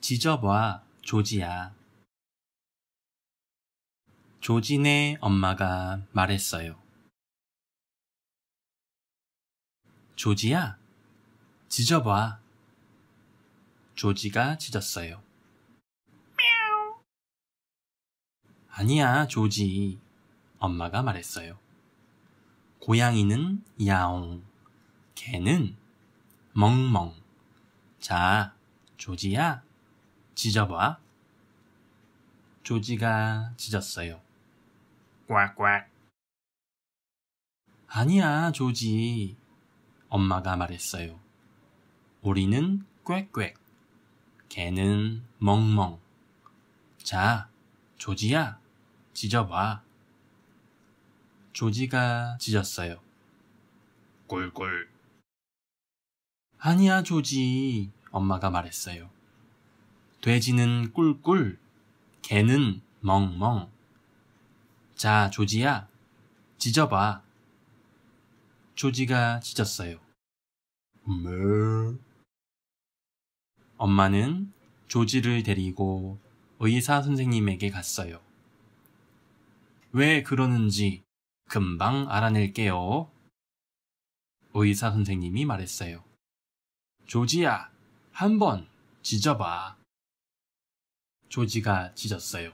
지져봐, 조지야. 조진의 엄마가 말했어요. 조지야, 지져봐. 조지가 짖었어요. 아니야, 조지. 엄마가 말했어요. 고양이는 야옹, 개는 멍멍. 자, 조지야, 지져봐. 조지가 짖었어요. 꽉꽉. 아니야, 조지. 엄마가 말했어요. 우리는 꽥꽥. 개는 멍멍. 자, 조지야, 짖어봐. 조지가 짖었어요. 꿀꿀. 아니야, 조지. 엄마가 말했어요. 돼지는 꿀꿀, 개는 멍멍. 자, 조지야, 짖어봐. 조지가 짖었어요. 뭐? 엄마는 조지를 데리고 의사 선생님에게 갔어요. 왜 그러는지 금방 알아낼게요. 의사 선생님이 말했어요. 조지야, 한번 짖어봐. 조지가 짖었어요.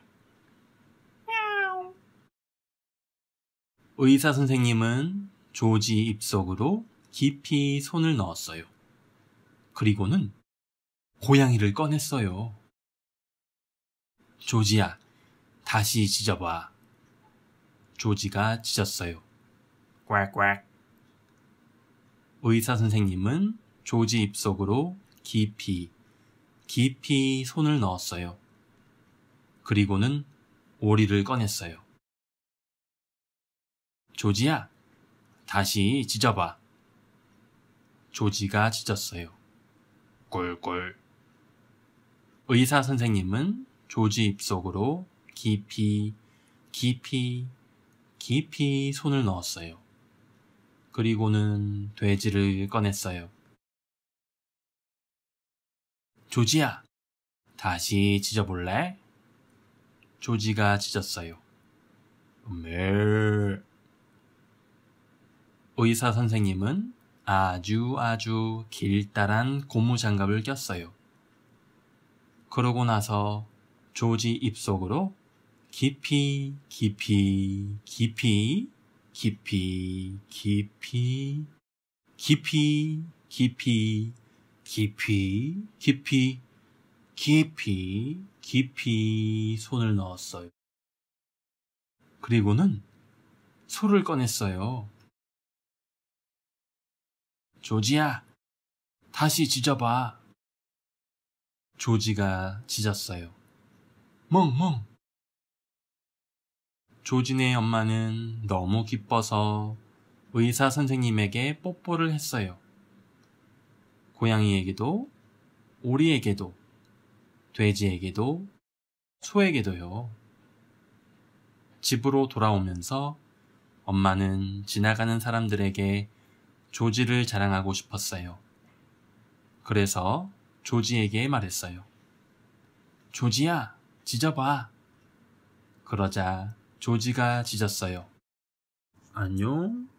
의사 선생님은 조지 입속으로 깊이 손을 넣었어요. 그리고는 고양이를 꺼냈어요. 조지야, 다시 짖어봐. 조지가 짖었어요. 꽉꽉. 의사 선생님은 조지 입속으로 깊이, 깊이 손을 넣었어요. 그리고는 오리를 꺼냈어요. 조지야, 다시 짖어봐. 조지가 짖었어요. 꿀꿀. 의사 선생님은 조지 입속으로 깊이, 깊이, 깊이 손을 넣었어요. 그리고는 돼지를 꺼냈어요. 조지야, 다시 짖어볼래? 조지가 짖었어요. 멜. 의사 선생님은 아주 아주 길다란 고무장갑을 꼈어요. 그러고 나서 조지 입속으로 깊이, 깊이, 깊이, 깊이, 깊이, 깊이, 깊이, 깊이, 깊이, 깊이, 깊이 손을 넣었어요. 그리고는 소를 꺼냈어요. 조지야, 다시 지져봐. 조지가 짖었어요. 멍멍. 조진의 엄마는 너무 기뻐서 의사 선생님에게 뽀뽀를 했어요. 고양이에게도 오리에게도 돼지에게도 소에게도요. 집으로 돌아오면서 엄마는 지나가는 사람들에게 조지를 자랑하고 싶었어요. 그래서 조지에게 말했어요. 조지야, 지져봐. 그러자 조지가 짖었어요. 안녕?